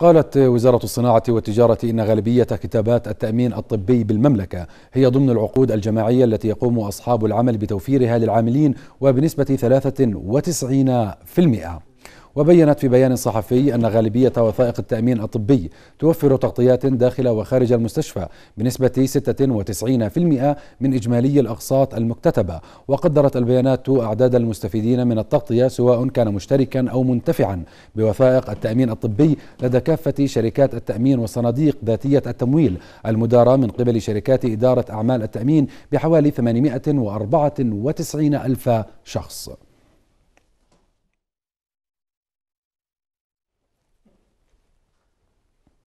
قالت وزارة الصناعة والتجارة إن غالبية كتابات التأمين الطبي بالمملكة هي ضمن العقود الجماعية التي يقوم أصحاب العمل بتوفيرها للعاملين وبنسبة 93% وبينت في بيان صحفي أن غالبية وثائق التأمين الطبي توفر تغطيات داخل وخارج المستشفى بنسبة 96% من إجمالي الأقساط المكتتبة وقدرت البيانات أعداد المستفيدين من التغطية سواء كان مشتركا أو منتفعا بوثائق التأمين الطبي لدى كافة شركات التأمين والصناديق ذاتية التمويل المدارة من قبل شركات إدارة أعمال التأمين بحوالي 894 ألف شخص